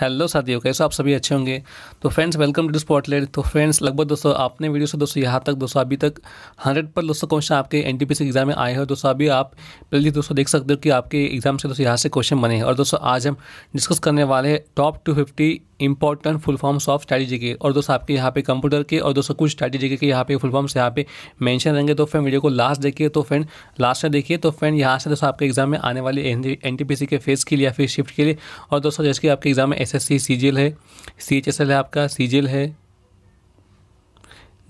hello साथियों कैसे आप सभी अच्छे होंगे तो फ्रेंड्स वेलकम टू दिस तो फ्रेंड्स लगभग दोस्तों आपने वीडियो से दोस्तों यहाँ तक दोस्तों अभी तक हंड्रेड पर दोस्तों क्वेश्चन आपके एन टी एग्जाम में आए हो दोस्तों अभी आप पहले दोस्तों देख सकते हो कि आपके एग्जाम से दोस्तों यहाँ से क्वेश्चन बने हैं और दोस्तों आज हम डिस्कस करने वाले top two fifty important full forms of strategy के और दोस्तों आपके यहाँ पे कंप्यूटर के और दोस्तों कुछ स्ट्रैटेजी के यहाँ पे फुल फॉर्म्स यहाँ पे मेंशन रहेंगे तो फ्रेंड वीडियो को लास्ट देखिए तो फ्रेंड लास्ट में देखिए तो फ्रेंड यहाँ से दोस्तों आपके एग्जाम में आने वाले एन के फेस के लिए या फिर शिफ्ट के लिए और दोस्तों जैसे कि आपके एग्जाम में एस एस है सी है आपका सी है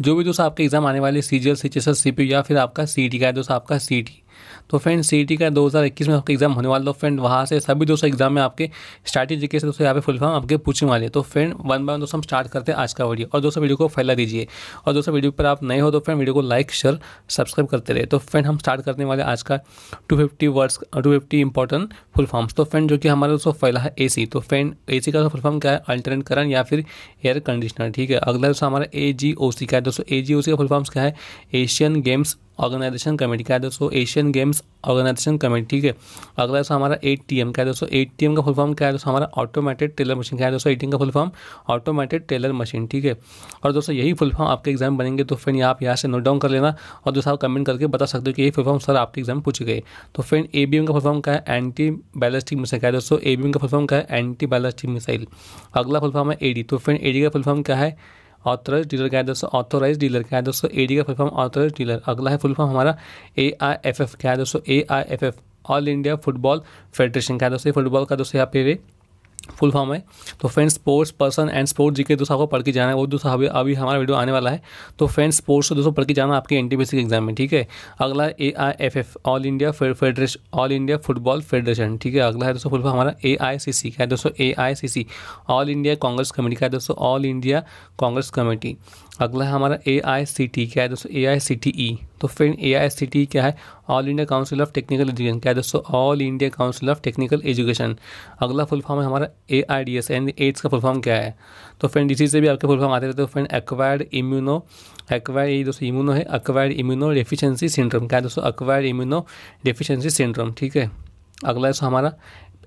जो भी दोस्तों आपके एग्जाम आने वाले सी जी एल सी या फिर आपका सी e का है दोस्तों आपका सी तो फ्रेंड सी e का 2021 में आपका एग्जाम होने वाला तो फ्रेंड वहाँ से सभी दोस्तों एग्जाम में आपके स्टार्टिंग जीके से दोस्तों यहाँ पे फुल फॉर्म आपके पूछने वाले तो फ्रेंड वन बाय वन दोस्तों हम स्टार्ट करते हैं आज का वीडियो और दोस्तों वीडियो को फैला दीजिए और दोस्तों वीडियो पर आप नए हो तो फ्रेंड वीडियो को लाइक शेयर सब्सक्राइब करते रहे तो फ्रेंड हम स्टार्ट करने वाले आज का two fifty words two fifty important full forms तो फ्रेंड जो कि हमारे दोस्तों फैला है ए तो फ्रेंड ए का फुल फॉर्म क्या है अल्टरनेट करंट या फिर एयर कंडीशनर ठीक है अगला दोस्तों हमारा ए का है दोस्तों ए का फुल फॉर्म्स क्या है एशियन गेम्स ऑर्गेनाइजेशन कमेटी क्या है दोस्तों एशियन गेम्स ऑर्गेनाइजेशन कमेटी ठीक है अगला दोस्तों हमारा एट टी एम क्या है दोस्तों एट टी एम का फुल फॉर्म क्या है दोस्तों हमारा ऑटोमेटेड टेलर मशीन क्या है दोस्तों एटीएम का full form automated teller machine ठीक है और दोस्तों यही फुल फॉर्म आपके एग्जाम बनेंगे तो फ्रेंड आप यहाँ से नोट डाउन कर लेना और दोस्तों आप कमेंट करके बता सकते हो कि यही फुल फॉर्म सर आपके एग्जाम पूछ गए तो फ्रेंड ए बी एम का फुल फॉर्म क्या है एंटी बैलिस्टिक मिसाइल क्या है दोस्तों ए बी एम का फुल फॉर्म क्या है एंटी बैलिस्टिक मिसाइल अगला फुल फॉर्म है ए डी तो फ्रेंड ए डी का फुल फॉर्म क्या है ऑथोराइज डीलर क्या है दोस्तों ऑथोराइज डीलर क्या है दोस्तों एडी का फुल फॉर्म ऑथोराइज डीलर अगला है फुल फॉर्म हमारा ए आई एफ एफ क्या है दोस्तों A I F F all India football federation है दोस्तों फुटबॉल का दोस्तों यहाँ पे फुल फॉर्म है तो friends sports person and sports GK दोस्तों आपको पढ़ के जाना है वो दोस्तों अभी अभी हमारा वीडियो आने वाला है तो फ्रेंड्स स्पोर्ट्स दोस्तों पढ़ के जाना आपके एन टी एग्जाम में ठीक है अगला A I F F all India federation all India football federation ठीक है अगला है दोस्तों फुल फॉर्म हमारा ए आई सी सी का है दोस्तों A I C C all India Congress committee का है दोस्तों ऑल इंडिया कांग्रेस कमेटी अगला है हमारा ए आई सी टी क्या है दोस्तों A I C T E तो फिर ए आई सी टी क्या है all India council of technical education क्या है दोस्तों all India council of technical education अगला फुल फॉर्म है हमारा A I D S and AIDS का फुल फॉर्म क्या है तो फ्रेंड इसी से भी आपके फुल फॉर्म आते रहते हो फ्रेंड एक्वायर्ड इम्यूनो एक्वायर्ड ये दोस्तों इम्यूनो है अक्वायर्ड इम्यूनो डेफिशिएंसी सिंड्रोम क्या है दोस्तों अक्वायर्ड इम्यूनो डेफिशिएंसी सिंड्रोम ठीक है अगला है हमारा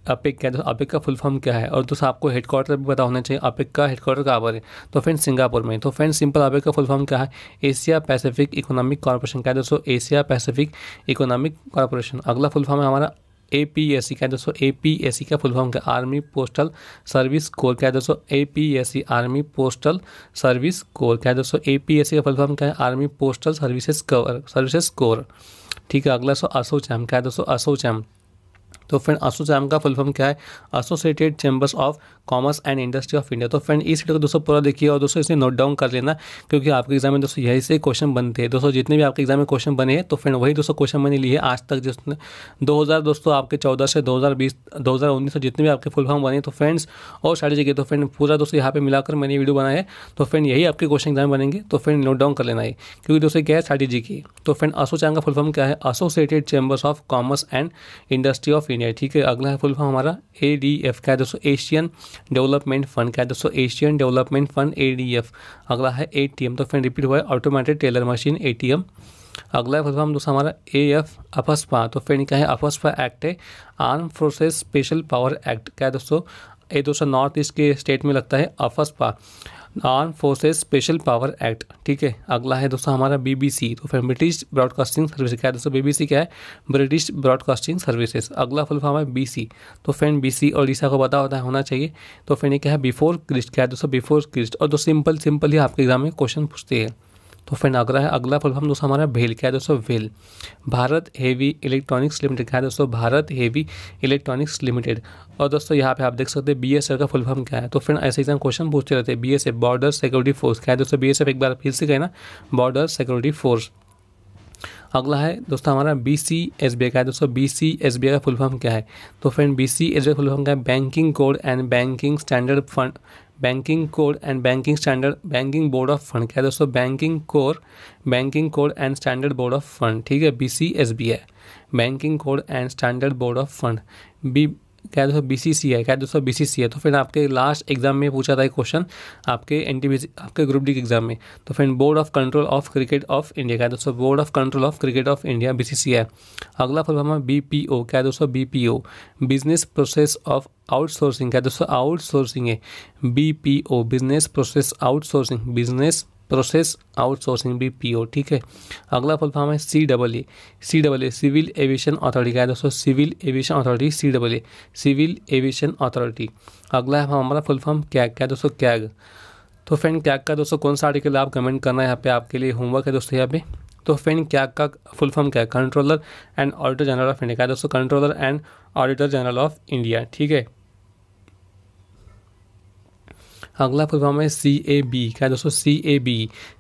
अपिक क्या है तो अपिक का फुल फॉर्म क्या है और दोस्तों आपको हेड क्वार्टर भी पता होना चाहिए अपिक का हेड क्वार्टर कहाँ पर है तो फ्रेंड सिंगापुर में तो फ्रेंड सिंपल अपिक का फुल फॉर्म क्या है एशिया पैसिफिक इकोनॉमिक कॉरपोरेशन क्या है दोस्तों एशिया पैसिफिक इकोनॉमिक कॉरपोरेशन अगला फुल फॉर्म है हमारा ए पी एस सी क्या है दोस्तों ए पी एस सी का फुल फॉर्म क्या आर्मी पोस्टल सर्विस कोर क्या है दोस्तों A P S C army postal service corps क्या है दोस्तों ए पी एस सी का फुल फॉर्म क्या है army postal services corps services corps ठीक है अगला सो असोचैम क्या है दोस्तों असोचैम तो फ्रेंड एसोचैम का फुल फॉर्म क्या है associated chambers of commerce and industry of India तो फ्रेंड इस वीडियो को दोस्तों पूरा देखिए और दोस्तों इसे नोट डाउन कर लेना क्योंकि आपके एग्जाम में दोस्तों यही से क्वेश्चन बनते हैं दोस्तों जितने भी आपके एग्जाम में क्वेश्चन बने हैं तो फ्रेंड वही दोस्तों क्वेश्चन मैंने लिए आज तक जिसने दो दोस्तों आपके चौदह से दो हज़ार बीस दो हज़ार उन्नीस से जितने भी आपके फुल फॉर्म बने तो फ्रेंड्स और सारी के तो फ्रेंड पूरा दोस्तों यहाँ पर मिलाकर मैंने वीडियो बनाया है तो फ्रेंड यही आपके क्वेश्चन एग्जाम बनेंगे तो फ्रेंड नोट डाउन कर लेना है क्योंकि दोस्तों क्या है जी की तो फ्रेंड असोचैम का फुल फॉर्म क्या है associated chambers of commerce and industry of India India ठीक है अगला है फुल फॉर्म हमारा ए डी एफ का है दोस्तों एशियन डेवलपमेंट फंड का है दोस्तों Asian development fund A D F अगला है ए टी एम तो फिर रिपीट हुआ है automated teller machine A T M अगला है फुल फॉर्म दोस्तों हमारा ए एफ अफस्पा तो फिर क्या है अफस्पा एक्ट है arm forces special power act क्या है दोस्तों ये दोस्तों नॉर्थ ईस्ट के स्टेट में लगता है AFSPA arm forces special power act ठीक है अगला है दोस्तों हमारा बीबीसी तो फिर ब्रिटिश ब्रॉडकास्टिंग सर्विस क्या है दोस्तों बीबीसी क्या है ब्रिटिश ब्रॉडकास्टिंग सर्विसेज अगला फुल फॉर्म है बीसी तो बी बीसी और डीसा को पता होता है होना चाहिए तो फिर ये क्या है बिफोर क्रिस्ट क्या है दोस्तों बिफोर क्रिस्ट और दो सिंपल सिंपल ही आपके एग्जाम में क्वेश्चन पूछते हैं तो फ्रेंड अगला है अगला प्लेटफॉर्म दोस्तों हमारा भेल क्या है दोस्तों भेल भारत हेवी इलेक्ट्रॉनिक्स लिमिटेड क्या है दोस्तों भारत हेवी इलेक्ट्रॉनिक्स लिमिटेड और दोस्तों यहाँ पे आप देख सकते हैं बी एस का फुल फॉर्म क्या है तो फ्रेंड ऐसे एग्जाम क्वेश्चन पूछते रहते हैं B S F border security force क्या है दोस्तों बी एस एफ एक बार फिर से कहना बॉर्डर सिक्योरिटी फोर्स अगला है दोस्तों हमारा बी सी एस बी का है दोस्तों बी सी एस बी का फुल फॉर्म क्या है तो friend B C S B का फुल फॉर्म क्या है banking code and banking standard fund banking code and banking standard banking board of fund क्या है दोस्तों banking core banking code and standard board of fund ठीक है B C S B है banking code and standard board of fund B क्या दोस्तों B C C है क्या दोस्तों बी सी सी है तो फिर आपके लास्ट एग्जाम में पूछा था क्वेश्चन आपके एन टी बी सी आपके ग्रुप डी के एग्जाम में तो फिर board of control of cricket of India क्या दोस्तों board of control of cricket of India B C C है अगला फॉर्म हमारा बी पी ओ क्या दोस्तों B P O business process of outsourcing क्या दोस्तों आउटसोर्सिंग है B P O business process outsourcing business process outsourcing भी P O ठीक है अगला फुल फॉर्म है C double A C double A civil aviation authority क्या है दोस्तों civil aviation authority C double A civil aviation authority अगला है हमारा फुल फॉर्म कैग क्या है दोस्तों कैग तो फ्रेंड कैग का दोस्तों कौन सा आर्टिकल आप कमेंट करना है यहाँ पे आपके लिए होमवर्क है दोस्तों यहाँ पे तो फ्रेंड कैग का फुल फॉर्म क्या है controller and auditor general of India का दोस्तों controller and auditor general of India ठीक है अगला फुलफॉर्म है सी ए बी क्या है दोस्तों C A B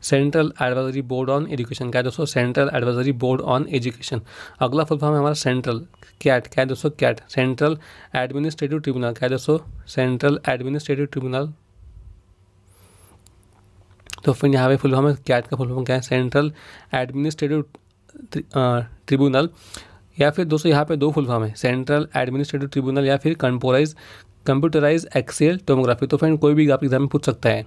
central advisory board on education क्या है दोस्तों central advisory board on education अगला फुलफॉर्म है हमारा सेंट्रल कैट क्या है दोस्तों कैट सेंट्रल एडमिनिस्ट्रेटिव ट्रिब्यूनल क्या है दोस्तों सेंट्रल एडमिनिस्ट्रेटिव ट्रिब्यूनल तो फिर यहाँ पे फुल फॉर्म है कैट का फुल फॉर्म क्या है सेंट्रल एडमिनिस्ट्रेटिव ट्रिब्यूनल या फिर दोस्तों यहाँ पे दो फुल फॉर्म है सेंट्रल एडमिनिस्ट्रेटिव ट्रिब्यूनल या फिर कंपोराइज कंप्यूटराइज एक्सेल टोमोग्राफी तो फ्रेंड कोई भी आपके एग्जाम में पूछ सकता है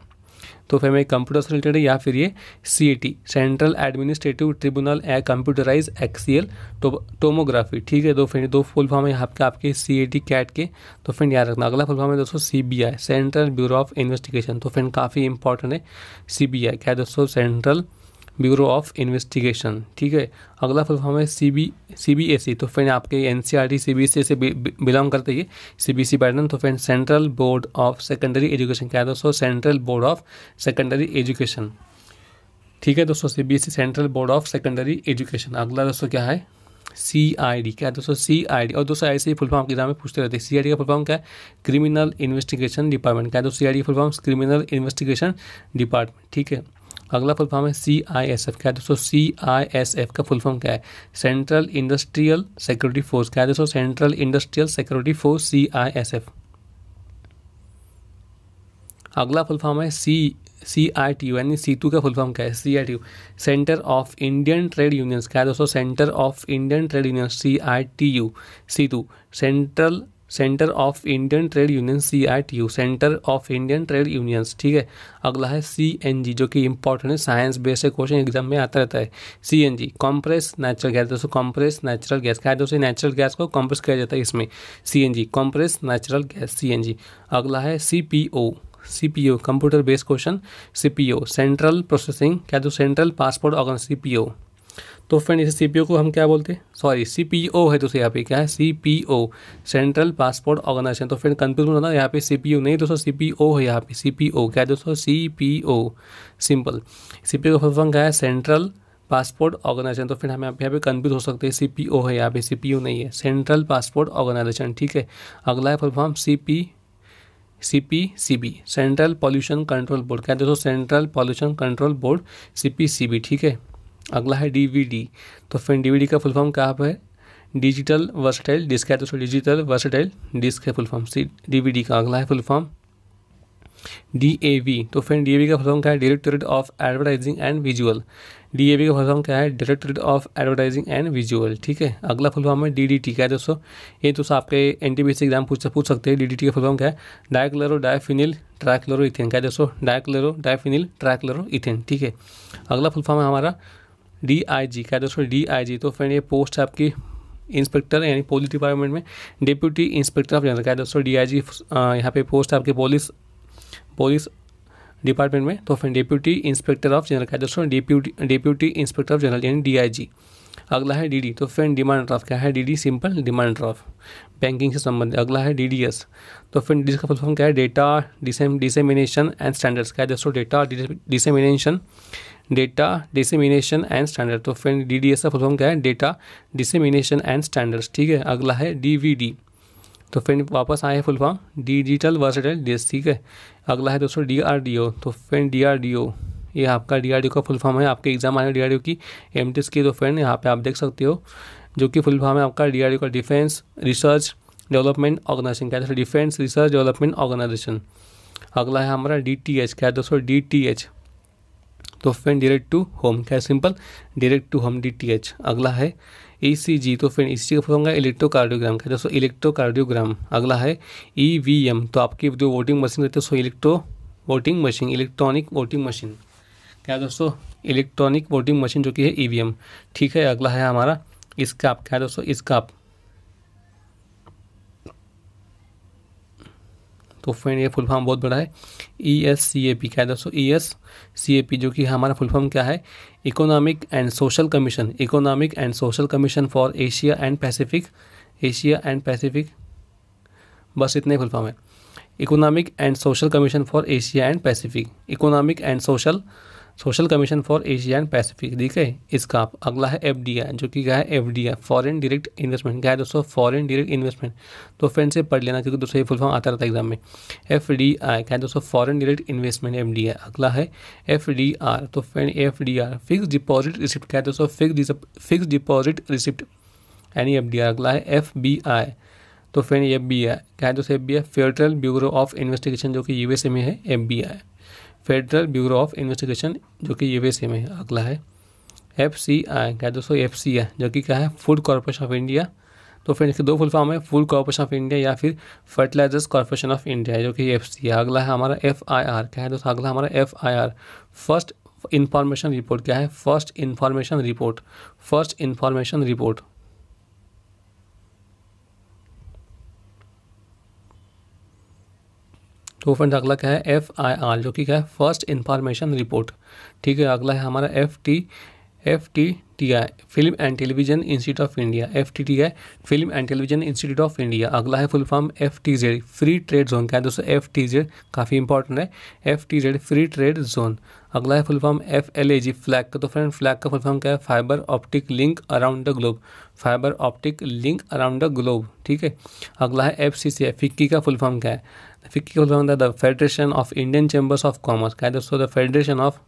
तो फिर मैं कंप्यूटर से रिलेटेड है या फिर ये C A T central administrative tribunal ए कंप्यूटराइज एक्सीएल टोमोग्राफी ठीक है दो तो फ्रेंड दो फुल फॉर्म है यहाँ पे आपके सी ए टी कैट के तो फ्रेंड याद रखना अगला फुल फॉर्म है दोस्तों C B I central bureau of investigation तो फ्रेंड काफ़ी इंपॉर्टेंट है सी बी आई क्या है दोस्तों सेंट्रल ब्यूरो ऑफ इन्वेस्टिगेशन ठीक है अगला फुल फॉर्म है C B C B S E तो फ्रेंड आपके N C R T C B S E से बिलोंग करते ही सी बी सी पैटर्न तो friend central board of secondary education क्या है दोस्तों central board of secondary education ठीक है दोस्तों C B S E central board of secondary education अगला दोस्तों क्या है सी आई डी क्या है दोस्तों सी आई डी और दोस्तों ऐसे ही फुल फॉर्म एग्जाम में पूछते रहते हैं सी आई डी का फुल फॉर्म क्या है क्रिमिनल इन्वेस्टिगेशन डिपार्टमेंट क्या है दोस्तों C I D full form criminal investigation department ठीक है अगला फुल फॉर्म है सी आई एस एफ क्या है दोस्तों सी आई एस एफ का फुल फॉर्म क्या है सेंट्रल इंडस्ट्रियल सिक्योरिटी फोर्स क्या है दोस्तों central industrial security force C I S F अगला फुल फॉर्म है C C I T U यानी सी टू का फुल फॉर्म क्या है C I T U centre of Indian trade unions क्या है दोस्तों centre of Indian trade unions C I T U CITU central centre of Indian trade union C I T U centre of Indian trade unions ठीक है अगला है C N जी जो कि important है साइंस बेस्ड क्वेश्चन एग्जाम में आता रहता है C N G compress natural gas दोस्तों कॉम्प्रेस नेचुरल गैस क्या है दोस्तों नेचुरल गैस को कॉम्प्रेस किया जाता है इसमें C N G compress natural gas C N G अगला है C P O C P O computer based question C P O central processing क्या दो central passport organ C P O तो फ्रेंड इसे सी को हम क्या बोलते हैं सॉरी सी है दोस्तों यहाँ पे क्या है सी सेंट्रल पासपोर्ट ऑर्गेनाइजेशन तो फ्रेंड कंफ्यूज मत है यहाँ पे सी नहीं दोस्तों सी है यहाँ पे सी क्या है दोस्तों सी सिंपल सी का फुल फॉर्म क्या है सेंट्रल पासपोर्ट ऑर्गेनाइजेशन तो फिर हम यहाँ पे यहाँ पे कन्फ्यूज हो सकते हैं सी है यहाँ पे सी नहीं है सेंट्रल पासपोर्ट ऑर्गेनाइजेशन ठीक है अगला है full form C B central pollution control board क्या है दोस्तों central pollution control board B ठीक है अगला है डीवीडी तो फ्रेंड डीवीडी का फुल फॉर्म कहाँ पर है डिजिटल वर्सटाइल डिस्क है तो डिजिटल वर्सटाइल डिस्क है फुल फॉर्म सी डीवीडी का अगला है full form D A V तो फ्रेंड डी का फुल फॉर्म क्या है directorate of advertising and visual D A we का फुल फॉर्म क्या है directorate of advertising and visual ठीक है अगला फुल फॉर्म है डी डी टी है दोस्तों ये तो आपके एन टी एग्जाम पूछ पूछ सकते हैं डी डी टी का फुल फॉर्म क्या है डायक्लोरो डायफिनिल ट्राइक्लोरो इथेन क्या है दोस्तों डायक्लोरो डायफिनिल ट्राइक्लोरो इथेन ठीक है अगला फुल फॉर्म है हमारा डीआईजी का दोस्तों डीआईजी तो फ्रेंड ये पोस्ट है आपकी इंस्पेक्टर यानी पुलिस डिपार्टमेंट में डिप्यूटी इंस्पेक्टर ऑफ जनरल का है दोस्तों डीआईजी यहाँ पे पोस्ट है आपके पुलिस पुलिस डिपार्टमेंट में तो फिर डिप्यूटी इंस्पेक्टर ऑफ जनरल का है दोस्तों deputy deputy inspector of general यानी डी अगला है डी तो फिर डिमांड ड्राफ्ट क्या है D simple demand draft banking से संबंधित अगला है डी तो फिर डी फुल फॉर्म क्या है डेटा डिसेमिनेशन एंड स्टैंडर्ड्स क्या है दोस्तों data dissemination data dissemination and standard तो फ्रेंड डी डी एस का फुल क्या है डेटा डिसमिनेशन एंड स्टैंडर्ड्स ठीक है अगला है डी वी डी तो फ्रेंड वापस आए full form digital versatile disc ठीक है अगला है दोस्तों डी आर डी ओ तो friend D R D O ये आपका डी आर डी ओ का फुल फॉर्म है आपके एग्जाम आने डी आर डी ओ की एम टी एस की तो फ्रेंड यहाँ पे आप देख सकते हो जो कि फुल फॉर्म है आपका डी आर डी ओ का डिफेंस रिसर्च डेवलपमेंट ऑर्गेनाइजेशन क्या है डिफेंस रिसर्च डेवलपमेंट ऑर्गेनाइजेशन अगला है हमारा डी टी एच क्या है दोस्तों डी टी एच तो फ्रेंड डायरेक्ट टू होम क्या है simple direct to home D T H अगला है ई सी जी तो फ्रेंड इसी e का फॉर्म होगा इलेक्ट्रोकार्डियोग्राम का दोस्तों इलेक्ट्रोकार्डियोग्राम अगला है ई वी एम तो आपकी जो वोटिंग मशीन रहती है so electro voting machine electronic voting machine क्या दोस्तों इलेक्ट्रॉनिक वोटिंग मशीन जो कि है ई e ठीक है अगला है हमारा इसका आप क्या दोस्तों इसका आप तो फ्रेंड ये फुल फॉर्म बहुत बड़ा है E S C A P क्या है दोस्तों E S C A P जो कि हमारा फुल फॉर्म क्या है economic and social commission economic and social commission for Asia and Pacific Asia and Pacific बस इतने फुल फॉर्म है economic and social commission for Asia and Pacific economic and social social commission for Asia and Pacific ठीक है इसका आप अगला है F जो कि क्या है F D I foreign direct investment क्या है दोस्तों फॉरन डायरेक्ट इन्वेस्टमेंट तो फ्रेंड से पढ़ लेना क्योंकि दोस्तों ये फुल फॉर्म आता रहता है एग्जाम में एफ डी आई क्या है दोस्तों foreign direct investment F D I अगला है एफ डी आर तो friend F D R fix deposit receipt क्या है दोस्तों फिक्स फिक्स डिपॉजिट रिसिप्ट यानी एफ डी आर अगला है एफ बी आई तो फ्रेंड एफ बी आई क्या है दोस्तों F B I federal bureau of investigation जो कि यूएसए में है F B I federal bureau of investigation जो कि यू में अगला है एफ सी आई क्या दोस्तों एफ सी आई जो कि क्या है फूड कॉरपोरेशन ऑफ इंडिया तो फ्रेंड इसके दो फुल फॉर्म है फूड कॉरपोरेशन ऑफ इंडिया या फिर फर्टिलाइजर्स कॉरपोरेशन ऑफ इंडिया जो कि एफ सी अगला है हमारा एफ आई आर क्या है दोस्तों अगला हमारा F I R first information report क्या है first information report first information report तो फ्रेंड्स अगला क्या है एफ आई आर जो कि क्या है फर्स्ट इंफॉर्मेशन रिपोर्ट ठीक है अगला है हमारा F T F T T I film and television institute of India F T T I film and television institute of India अगला है full form F T Z free trade zone क्या है दोस्तों एफ टी जेड काफ़ी important है F T Z free trade zone अगला है full form F L A G flag का तो फ्रेंड फ्लैग का फुल फॉर्म क्या है fibre optic link around the globe fibre optic link around the globe ठीक है अगला है F C C F FICCI का फुल फॉर्म क्या है फिर क्या होता है the federation of Indian chambers of commerce काय तर so the federation of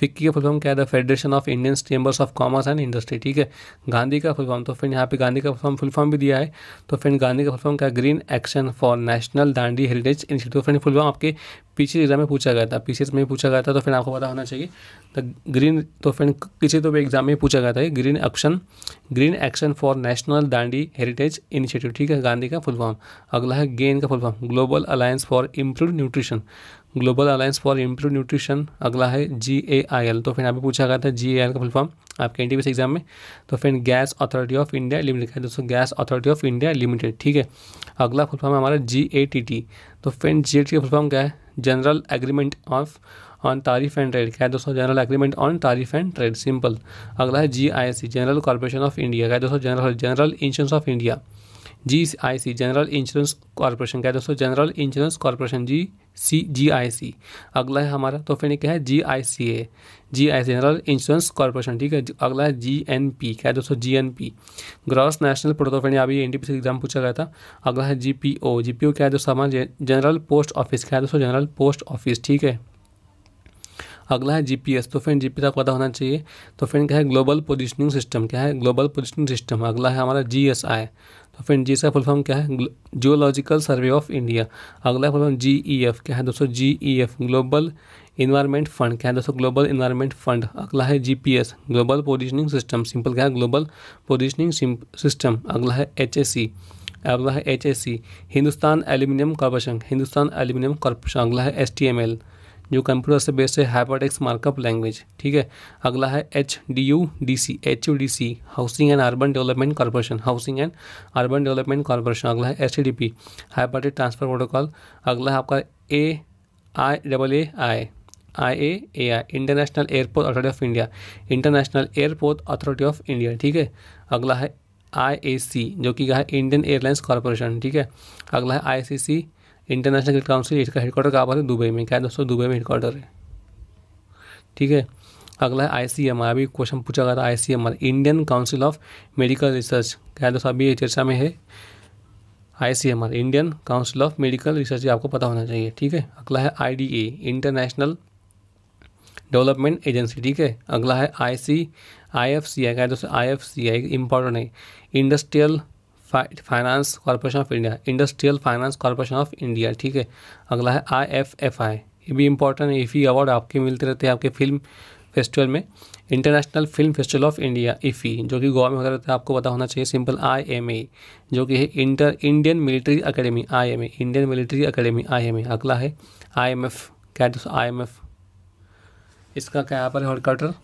FICCI का फुल फॉर्म क्या है the federation of Indian chambers of commerce and industry ठीक है गांधी का फुल फॉर्म तो फिर यहाँ पे गांधी का फॉर्म फुल फॉर्म भी दिया है तो फिर गांधी का फुल फॉर्म क्या green action for national Dandi heritage institute friend full form आपके पीछे एग्जाम में पूछा गया था पीछे में पूछा गया था तो फिर आपको पता होना चाहिए द ग्रीन तो फिर किसी तो भी एग्जाम में पूछा गया था green action green action for national Dandi heritage institute ठीक है गांधी का फुल फॉर्म अगला है गेन का full form global alliance for improve nutrition global alliance for improve nutrition अगला है जी ए आई एल तो फिर यहाँ पे पूछा गया था जी ए आई एल का फुल फॉर्म आपके एन एग्जाम में तो फिर gas authority of India limited है दोस्तों gas authority of India limited ठीक है अगला फुल फॉर्म है हमारा जी ए टी टी तो फिर जी ए टी का फुल फॉर्म क्या है general agreement of on tariff and trade क्या है दोस्तों general agreement on tariff and trade simple अगला है G I C general corporation of India क्या है दोस्तों general general insurance of India G I C general insurance corporation क्या है दोस्तों general insurance corporation G C G I C अगला है हमारा तो फिर क्या है G I C A G I general insurance corporation ठीक है अगला है जी एन पी क्या है दोस्तों G N P gross national product फिर अभी N T P C exam पूछा गया था अगला है G P O G P O क्या है दोस्तों हमारा जनरल पोस्ट ऑफिस क्या है दोस्तों जनरल पोस्ट ऑफिस ठीक है अगला है जीपीएस तो फ्रेंड जीपीएस आपको पता होना चाहिए तो फ्रेंड क्या है ग्लोबल पोजिशनिंग सिस्टम क्या है ग्लोबल पोजिशनिंग सिस्टम अगला है हमारा जीएसआई तो फ्रेंड जी इसका फुल फॉर्म क्या है जियोलॉजिकल सर्वे ऑफ इंडिया अगला full form G E F क्या है दोस्तों G E F global environment fund क्या है दोस्तों ग्लोबल इन्वायरमेंट फंड अगला है G P S global positioning system simple क्या है ग्लोबल पोजिशनिंग सिस्टम अगला है एच एस सी अगला है H S C Hindustan aluminium corporation Hindustan aluminium corporation अगला है एस टी एम एल जो कंप्यूटर से बेस्ड है हाइपर टेक्स मार्कअप लैंग्वेज ठीक है अगला है H D U D C H U D C housing and urban development corporation housing and urban development corporation अगला है H D P hyper transfer protocol अगला है आपका A I double A I I A A I international airport authority of India international airport authority of India ठीक है अगला है आई ए सी जो कि है इंडियन एयरलाइंस कॉरपोरेशन ठीक है अगला है I C C international cricket council इसका हेडक्वार्टर कहाँ पर है दुबई में क्या है दोस्तों दुबई में हेडक्वार्टर है ठीक है अगला है आई सी एम आर अभी क्वेश्चन पूछा गया था I C M R Indian council of medical research क्या है दोस्तों अभी ये चर्चा में है I C M R Indian council of medical research आपको पता होना चाहिए ठीक है अगला है I D A international development agency ठीक है अगला है I C I F C आई क्या है दोस्तों I F C I important है industrial finance corporation of India industrial finance corporation of India ठीक है अगला है आई एफ एफ आई ये भी इंपॉर्टेंट है ईफी अवार्ड e आपके मिलते रहते हैं आपके फिल्म फेस्टिवल में international film festival of India IFFI जो कि गोवा में होता रहता है आपको पता होना चाहिए सिंपल आई एम ए जो कि है inter Indian military academy I M A Indian military academy I M A अगला है आई एम एफ क्या दोस्तों आई एम एफ इसका क्या यहाँ पर हेडक्वार्टर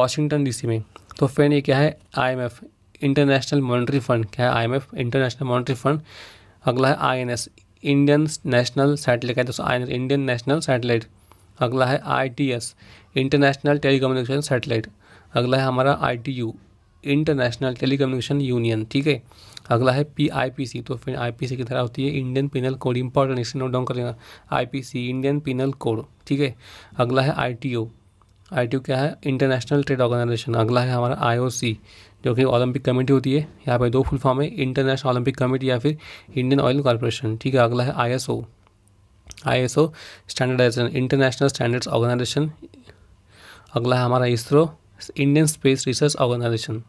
वाशिंगटन डी सी में तो फ्रेंड ये क्या है I M F international monetary fund क्या है आईएमएफ इंटरनेशनल मॉनिटरी फंड अगला है आईएनएस इंडियन नेशनल सैटेलाइट है दोस्तों आई इंडियन नेशनल सैटेलाइट अगला है आईटीएस इंटरनेशनल टेलीकम्युनिकेशन सैटेलाइट अगला है हमारा आईटीयू इंटरनेशनल टेलीकम्युनिकेशन यूनियन ठीक है अगला है पी आई पी सी तो फिर आई पी सी की तरह होती है इंडियन पिनल कोड इंपॉर्टेंट इसे नोट डाउन कर लेना I P C Indian penal code ठीक है अगला है I T O I T O क्या है इंटरनेशनल ट्रेड ऑर्गेनाइजेशन अगला है हमारा आई ओ सी जो कि ओलंपिक कमेटी होती है यहाँ पे दो फुल फॉर्म है इंटरनेशनल ओलंपिक कमेटी या फिर इंडियन ऑयल कॉरपोरेशन ठीक है अगला है ISO ISO standardisation international standards organisation अगला है हमारा ISRO Indian space research organisation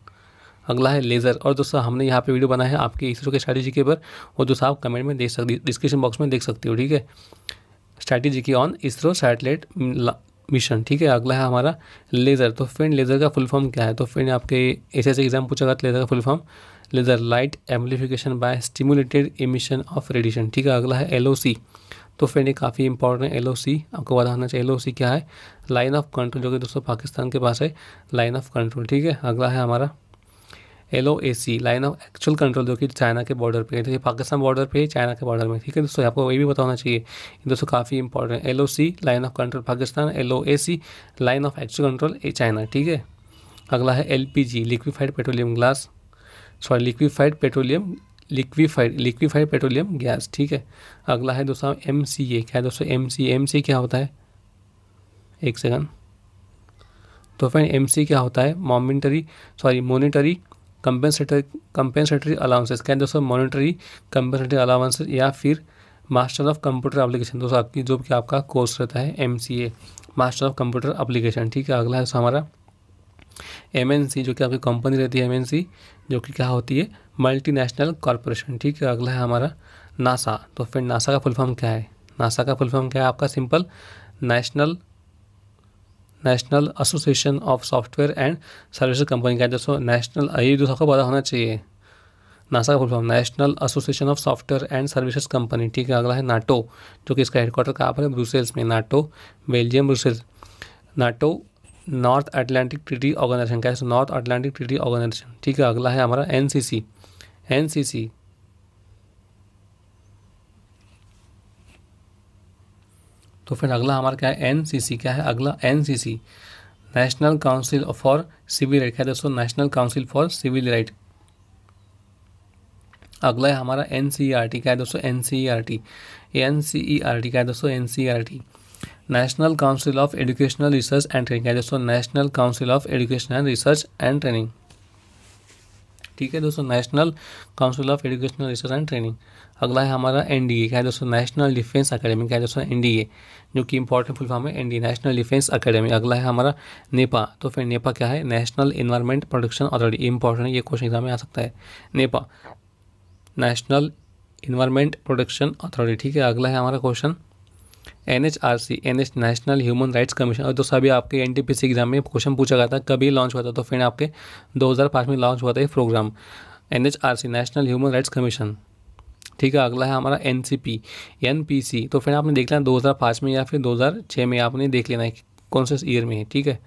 अगला है लेज़र और दोस्तों हमने यहाँ पे वीडियो बनाया है आपके इसरो के स्ट्रैटेजी के ऊपर वो दोस्तों आप कमेंट में देख सकते डिस्क्रिप्शन बॉक्स में देख सकते हो ठीक है स्ट्रैटेजी की ऑन इसरो सैटेलाइट मिशन ठीक है अगला है हमारा लेज़र तो फ्रेंड लेज़र का फुल फॉर्म क्या है तो फ्रेंड आपके ऐसे ऐसे एग्जाम पूछा गया लेज़र का full form laser light amplification by stimulated emission of radiation ठीक है अगला है एल तो फ्रेंड ये काफ़ी इंपॉर्टेंट है एल आपको पता होना चाहिए एल क्या है लाइन ऑफ कंट्रोल जो कि दोस्तों पाकिस्तान के पास है लाइन ऑफ कंट्रोल ठीक है अगला है हमारा L O A C line of actual control जो कि चाइना के बॉर्डर पे है तो ये पाकिस्तान बॉर्डर पे है चाइना के बॉर्डर में ठीक है दोस्तों आपको ये भी बताना चाहिए दोस्तों काफ़ी important L O C line of control Pakistan L O A C line of actual control a China ठीक है अगला है L P G liquefied petroleum glass sorry liquefied petroleum liquefied liquefied petroleum gas ठीक है अगला है दोस्तों एम सी ए क्या है दोस्तों एम सी एम सी क्या होता है एक सेकंड तो फ्रेंड एम सी क्या होता है momentary sorry monetary compensatory compensatory allowances क्या दोस्तों मॉनिटरी कंपेंसेटरी अलाउंस या फिर मास्टर ऑफ कंप्यूटर एप्लीकेशन दोस्तों आपकी जो कि आपका कोर्स रहता है M master of computer application ठीक है अगला है हमारा एम जो कि आपकी कंपनी रहती है एम जो कि क्या होती है मल्टीनेशनल कॉरपोरेशन ठीक है अगला है हमारा नासा तो फिर नासा का फुल फॉर्म क्या है नासा का फुल फॉर्म क्या है आपका simple national national association of software and service company का दोस्तों नेशनल यही दोस्तों को पता होना चाहिए नासा का full form national association of software and services company ठीक है अगला है नाटो जो कि इसका हेडक्वार्टर कहाँ पर है ब्रुसेल्स में NATO Belgium Brussels NATO north atlantic treaty organisation क्या है नॉर्थ अटलांटिक ट्रीटी ऑर्गेनाइजेशन ठीक है अगला है हमारा एन सी सी एन सी सी तो फिर अगला हमारा क्या है एन क्या है अगला N national council for civil right क्या दोस्तों national council for civil right अगला है हमारा एन क्या है दोस्तों N C R T N क्या है दोस्तों N national council of educational research and training क्या है दोस्तों national council of educational research and training ठीक है दोस्तों national council of educational research and training अगला है हमारा एनडीए क्या है दोस्तों नेशनल डिफेंस अकेडमी क्या है दोस्तों एनडीए जो कि इंपॉर्टेंट फुल फॉर्म है इंडिया नेशनल डिफेंस अकेडमी अगला है हमारा नेपा तो फिर नेपा क्या है national environment protection authority important ये क्वेश्चन एग्जाम में आ सकता है NEPA national environment protection authority ठीक है अगला है हमारा question N H R C N H national human rights commission और दोस्तों अभी आपके N T P C exam में क्वेश्चन पूछा गया था कभी लॉन्च हुआ था तो फिर आपके दो हज़ार पाँच में लॉन्च हुआ था ये programme N H R C national human rights commission ठीक है अगला है हमारा N C P N P C तो फिर आपने देख लेना दो हज़ार पाँच में या फिर दो हज़ार छः में आपने देख लेना है कौन से ईयर में है ठीक है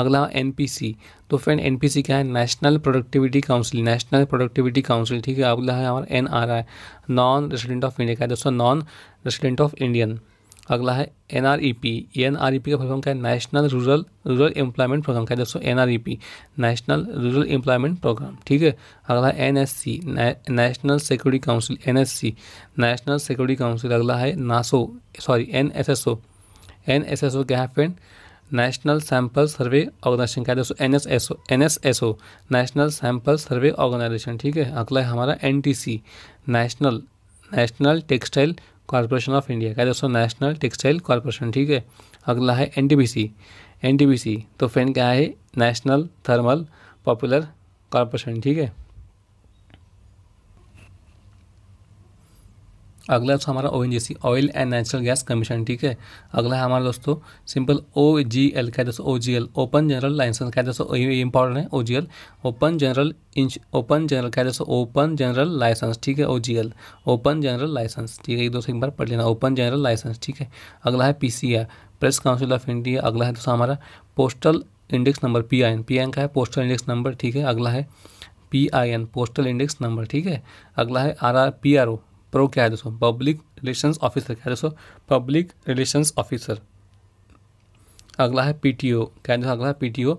अगला एन पी सी तो फ्रेंड एन पी सी क्या है national productivity council national productivity council ठीक है अगला है हमारा N R I non resident of India का है दोस्तों नॉन रेसिडेंट ऑफ इंडियन अगला है N R E P N R E P का प्रोग्राम क्या है national rural rural employment programme क्या है दोस्तों N R E P national rural employment programme ठीक है अगला N S C national security council N S C national security council अगला है नासो sorry N S S O N S S O क्या है friend national sample survey organisation क्या है दोस्तों N S S O N S S O national sample survey organisation ठीक है अगला है हमारा N T C national national textile corporation of India क्या दोस्तों नेशनल टेक्सटाइल कॉरपोरेशन ठीक है अगला है एन एन तो फैन क्या है नेशनल थर्मल पॉपुलर कॉरपोरेशन ठीक है अगला दोस्तों हमारा O oil and natural gas commission ठीक है अगला है हमारा दोस्तों सिंपल ओ जी एल क्या दोस्तों O G L open general licence क्या दोस्तों ये इंपॉर्टेंट है O G L open general इंश ओपन जनरल क्या दोस्तों ओपन जनरल लाइसेंस ठीक है O G L open general licence ठीक है ये दोस्तों एक बार पढ़ लेना ओपन जनरल लाइसेंस ठीक है अगला है P C R press council of India अगला है दोस्तों हमारा postal index number P I N P I N का है पोस्टल इंडेक्स नंबर ठीक है अगला है P I N postal index number ठीक है अगला है R R P R O pro क्या है दोस्तों पब्लिक रिलेशंस ऑफिसर क्या है दोस्तों पब्लिक रिलेशंस ऑफिसर अगला है पीटीओ क्या है दोस्तों अगला है पीटीओ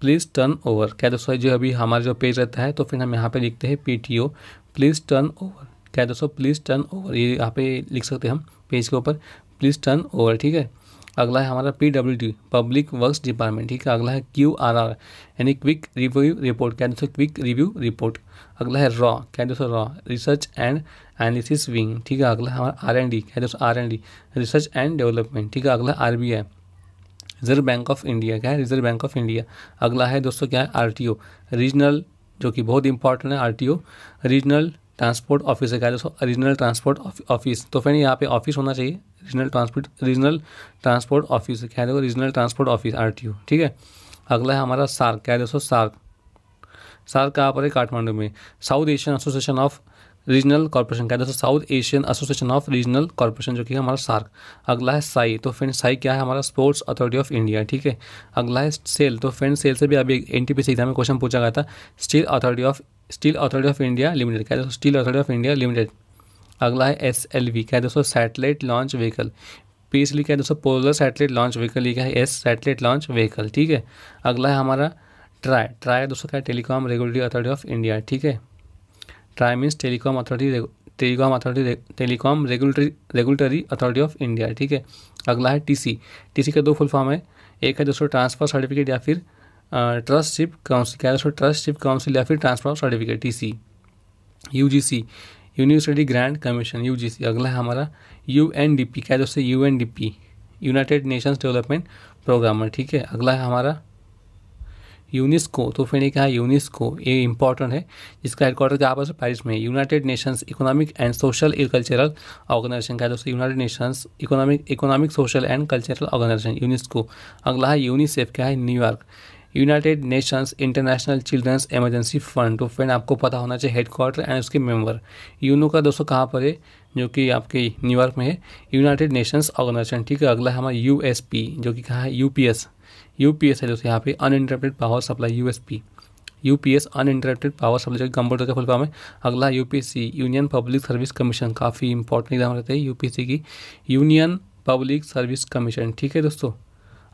प्लीज़ टर्न ओवर क्या दोस्तों जो अभी हमारा जो पेज रहता है तो फिर हम यहाँ पे लिखते हैं पीटीओ प्लीज़ टर्न ओवर क्या दोस्तों प्लीज़ टर्न ओवर ये यहाँ पे लिख सकते हैं हम पेज के ऊपर प्लीज़ टर्न ओवर ठीक है अगला है हमारा P W D public works department ठीक है अगला है क्यू आर आर यानी क्विक रिव्यू रिपोर्ट क्या दोस्तों क्विक रिव्यू रिपोर्ट अगला है रॉ क्या दोस्तों रॉ रिसर्च एंड एनालिसिस विंग ठीक है अगला हमारा आर एंड डी क्या दोस्तों R and D research and development ठीक है अगला R B I reserve bank of India क्या है रिजर्व बैंक ऑफ इंडिया अगला है दोस्तों क्या है आर टी ओ रीजनल जो कि बहुत इंपॉर्टेंट है R T O regional transport office है क्या दोस्तों रीजनल ट्रांसपोर्ट ऑफिस तो फ्रेंड यहाँ पे ऑफिस होना चाहिए regional transport regional transport office क्या है देखो regional transport office R T O ठीक है अगला है हमारा सार्क क्या है दोस्तों सार्क सार्क कहाँ पर है काठमांडू में South Asian association of regional corporation क्या है दोस्तों South Asian association of regional corporation जो कि हमारा सार्क अगला है साई तो फ्रेंड साई क्या है हमारा स्पोर्ट्स अथॉरिटी ऑफ इंडिया ठीक है अगला है सेल तो फ्रेंड सेल से भी अभी एन टी एग्जाम में क्वेश्चन पूछा गया था steel authority of steel authority of India limited क्या दोस्तों steel authority of India limited अगला है एस एल वी क्या है दोस्तों satellite launch vehicle P S क्या है दोस्तों पोलर सैटेलाइट लॉन्च व्हीकल ये क्या है एस सैटेलाइट लॉन्च व्हीकल ठीक है अगला है हमारा ट्राई ट्राई दोस्तों क्या है telecom regulatory authority of India ठीक है TRAI means telecom authority telecom authority telecom regulatory regulatory authority of India ठीक है अगला है टी सी टी सी का दो फुल फॉर्म है एक है दोस्तों ट्रांसफर सर्टिफिकेट या फिर ट्रस्टशिप काउंसिल क्या है दोस्तों ट्रस्टशिप काउंसिल या फिर transfer certificate T C U G C university grand commission U G C अगला है हमारा यू एन डी पी क्या है दोस्तों P United Nations development programme है ठीक है अगला है हमारा यूनिस्को तो फिर ने कहा यूनिस्को ये इंपॉर्टेंट है जिसका हेडक्वार्टर कहाँ पर पैरिस में United Nations economic and social cultural organisation का दोस्तों United Nations economic economic social and cultural organisation UNESCO अगला है यूनिसेफ क्या है New York United Nations international children's emergency fund तो फ्रेंड आपको पता होना चाहिए हेडक्वार्टर एंड उसके मेंबर यूनो का दोस्तों कहाँ पर है जो कि आपके न्यूयॉर्क में है यूनाइटेड नेशंस ऑर्गेनाइजेशन ठीक है अगला है हमारा यू जो कि कहाँ है यू यू पी एस है दोस्तों यहाँ पे interrupted power supply U S P U P S interrupted power supply computer का फुल फॉर्म है अगला U P S C union public service commission काफ़ी इंपॉर्टेंट एग्जाम रहता है यू पी एस सी की यूनियन पब्लिक सर्विस कमीशन ठीक है दोस्तों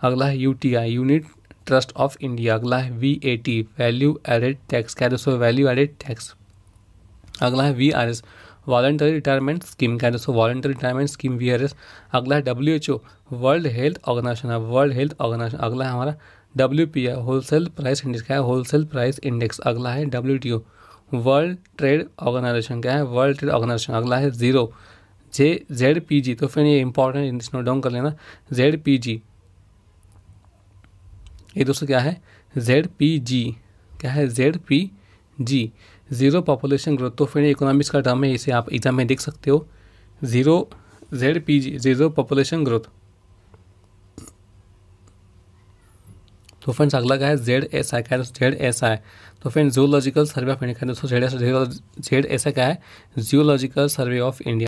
अगला है U T I unit trust of India अगला है V A T value added tax क्या है दोस्तों वैल्यू एडेड टैक्स अगला है V R S voluntary retirement scheme क्या है दोस्तों voluntary retirement scheme V R S अगला है W H O world health organisation world health organisation अगला है हमारा W P I wholesale price index क्या है होलसेल प्राइस इंडेक्स अगला है W T O world trade organisation क्या है वर्ल्ड ट्रेड ऑर्गेनाइजेशन अगला है zero J Z P G तो फिर ये इंपॉर्टेंट नोट डाउन कर लेना जेड पी जी ये दोस्तों क्या है जेड पी जी क्या है Z P G zero population growth तो फिर इकोनॉमिक्स का टर्म है इसे आप एग्ज़ाम में देख सकते हो zero Z P G zero population growth तो फ्रेंड्स अगला क्या है जेड एस आई क्या है जेड एस आई तो friends geological survey of India Z S Z S I क्या है जियोलॉजिकल सर्वे ऑफ इंडिया